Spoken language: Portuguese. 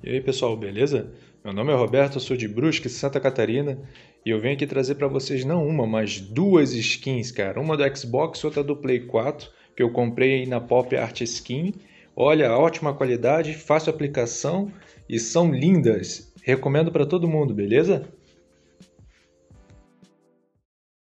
E aí pessoal, beleza? Meu nome é Roberto, sou de Brusque, Santa Catarina, e eu venho aqui trazer para vocês não uma, mas duas skins, cara. Uma do Xbox, outra do Play 4, que eu comprei na Pop Art Skin. Olha, ótima qualidade, fácil aplicação e são lindas. Recomendo para todo mundo, beleza?